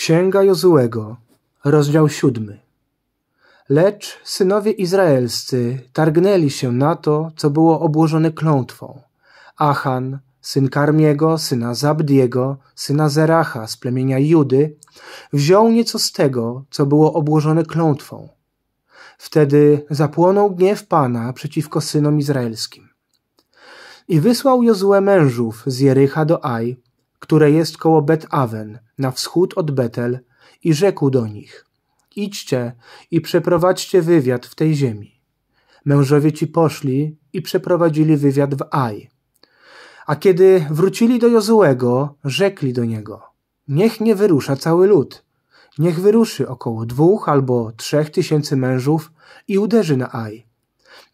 Księga Jozułego, rozdział siódmy. Lecz synowie izraelscy targnęli się na to, co było obłożone klątwą. Achan, syn Karmiego, syna Zabdiego, syna Zeracha z plemienia Judy, wziął nieco z tego, co było obłożone klątwą. Wtedy zapłonął gniew Pana przeciwko synom izraelskim. I wysłał Jozue mężów z Jericha do Aj, które jest koło Bet-Awen, na wschód od Betel, i rzekł do nich: Idźcie i przeprowadźcie wywiad w tej ziemi. Mężowie ci poszli i przeprowadzili wywiad w Aj. A kiedy wrócili do Jozułego, rzekli do niego: Niech nie wyrusza cały lud. Niech wyruszy około dwóch albo trzech tysięcy mężów i uderzy na Aj.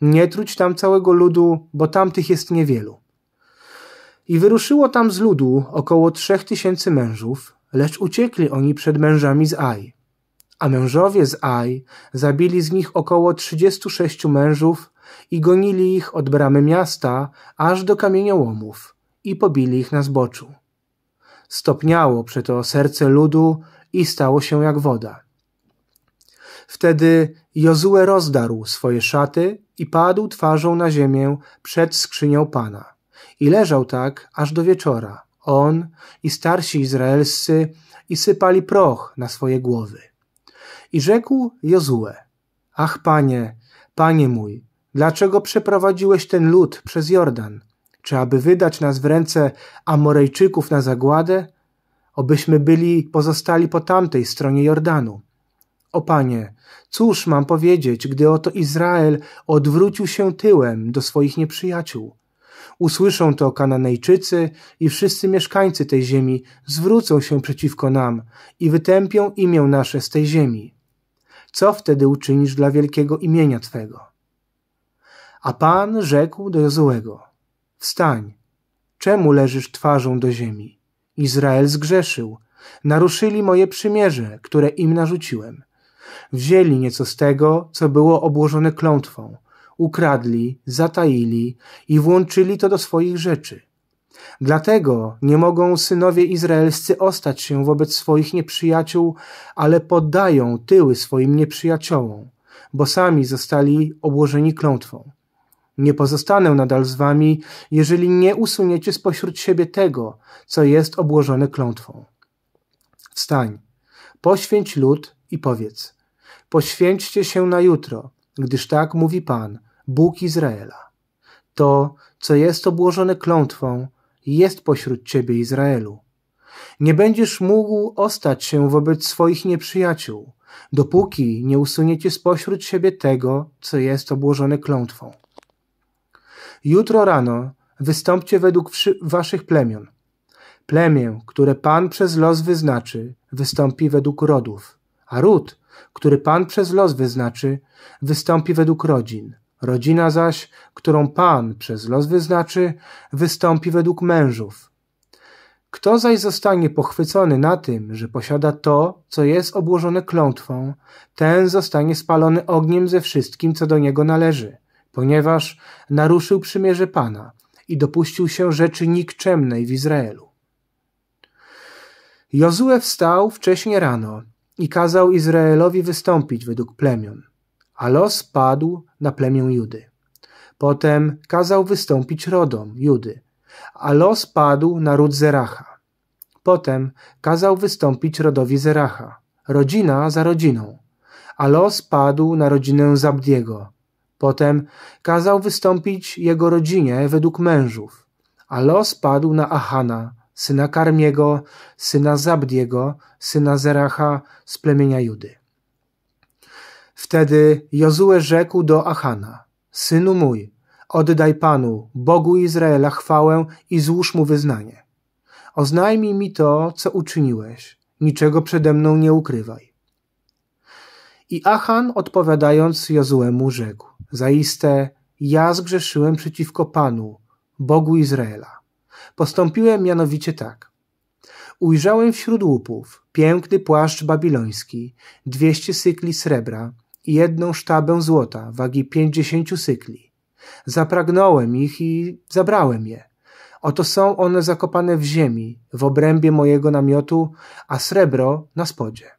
Nie truć tam całego ludu, bo tamtych jest niewielu. I wyruszyło tam z ludu około trzech tysięcy mężów, lecz uciekli oni przed mężami z Aj. A mężowie z Aj zabili z nich około trzydziestu sześciu mężów i gonili ich od bramy miasta aż do kamieniołomów i pobili ich na zboczu. Stopniało przeto serce ludu i stało się jak woda. Wtedy Jozue rozdarł swoje szaty i padł twarzą na ziemię przed skrzynią Pana – i leżał tak aż do wieczora, on i starsi izraelscy, i sypali proch na swoje głowy. I rzekł Jozue, Ach, panie, panie mój, dlaczego przeprowadziłeś ten lud przez Jordan? Czy aby wydać nas w ręce Amorejczyków na zagładę? Obyśmy byli pozostali po tamtej stronie Jordanu. O panie, cóż mam powiedzieć, gdy oto Izrael odwrócił się tyłem do swoich nieprzyjaciół? Usłyszą to Kananejczycy i wszyscy mieszkańcy tej ziemi zwrócą się przeciwko nam i wytępią imię nasze z tej ziemi. Co wtedy uczynisz dla wielkiego imienia Twego? A Pan rzekł do Jozuego: Wstań, czemu leżysz twarzą do ziemi? Izrael zgrzeszył, naruszyli moje przymierze, które im narzuciłem. Wzięli nieco z tego, co było obłożone klątwą, ukradli, zataili i włączyli to do swoich rzeczy. Dlatego nie mogą synowie izraelscy ostać się wobec swoich nieprzyjaciół, ale poddają tyły swoim nieprzyjaciołom, bo sami zostali obłożeni klątwą. Nie pozostanę nadal z wami, jeżeli nie usuniecie spośród siebie tego, co jest obłożone klątwą. Wstań, poświęć lud i powiedz: Poświęćcie się na jutro, gdyż tak mówi Pan, Bóg Izraela. To, co jest obłożone klątwą, jest pośród ciebie, Izraelu. Nie będziesz mógł ostać się wobec swoich nieprzyjaciół, dopóki nie usuniecie spośród siebie tego, co jest obłożone klątwą. Jutro rano wystąpcie według waszych plemion. Plemię, które Pan przez los wyznaczy, wystąpi według rodów, a ród który Pan przez los wyznaczy, wystąpi według rodzin. Rodzina zaś, którą Pan przez los wyznaczy, wystąpi według mężów. Kto zaś zostanie pochwycony na tym, że posiada to, co jest obłożone klątwą, ten zostanie spalony ogniem ze wszystkim, co do niego należy, ponieważ naruszył przymierze Pana i dopuścił się rzeczy nikczemnej w Izraelu. Jozue wstał wcześnie rano i kazał Izraelowi wystąpić według plemion, a los padł na plemię Judy. Potem kazał wystąpić rodom Judy, a los padł na ród Zeracha. Potem kazał wystąpić rodowi Zeracha, rodzina za rodziną, a los padł na rodzinę Zabdiego. Potem kazał wystąpić jego rodzinie według mężów, a los padł na Ahana, syna Karmiego, syna Zabdiego, syna Zeracha z plemienia Judy. Wtedy Jozue rzekł do Achana, synu mój, oddaj Panu, Bogu Izraela chwałę i złóż Mu wyznanie. Oznajmij mi to, co uczyniłeś, niczego przede mną nie ukrywaj. I Achan odpowiadając Jozuemu rzekł, zaiste ja zgrzeszyłem przeciwko Panu, Bogu Izraela Postąpiłem mianowicie tak. Ujrzałem wśród łupów piękny płaszcz babiloński, dwieście sykli srebra i jedną sztabę złota wagi pięćdziesięciu sykli. Zapragnąłem ich i zabrałem je. Oto są one zakopane w ziemi, w obrębie mojego namiotu, a srebro na spodzie.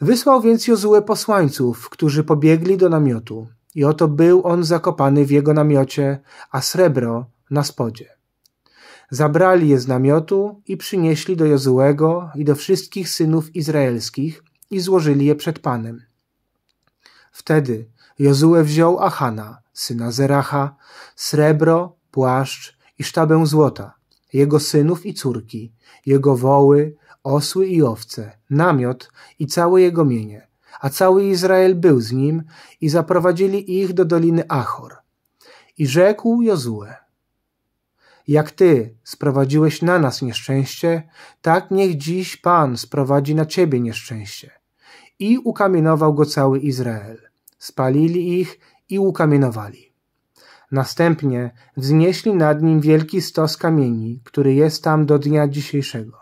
Wysłał więc Jozue posłańców, którzy pobiegli do namiotu, i oto był on zakopany w jego namiocie, a srebro na spodzie. Zabrali je z namiotu i przynieśli do Jozułego i do wszystkich synów izraelskich i złożyli je przed Panem. Wtedy Jozue wziął Achana, syna Zeracha, srebro, płaszcz i sztabę złota, jego synów i córki, jego woły, osły i owce, namiot i całe jego mienie, a cały Izrael był z nim i zaprowadzili ich do doliny Achor. I rzekł Jozue – jak Ty sprowadziłeś na nas nieszczęście, tak niech dziś Pan sprowadzi na Ciebie nieszczęście. I ukamienował go cały Izrael. Spalili ich i ukamienowali. Następnie wznieśli nad nim wielki stos kamieni, który jest tam do dnia dzisiejszego.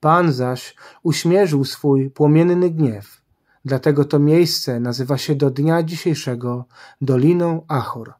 Pan zaś uśmierzył swój płomienny gniew. Dlatego to miejsce nazywa się do dnia dzisiejszego Doliną Achor.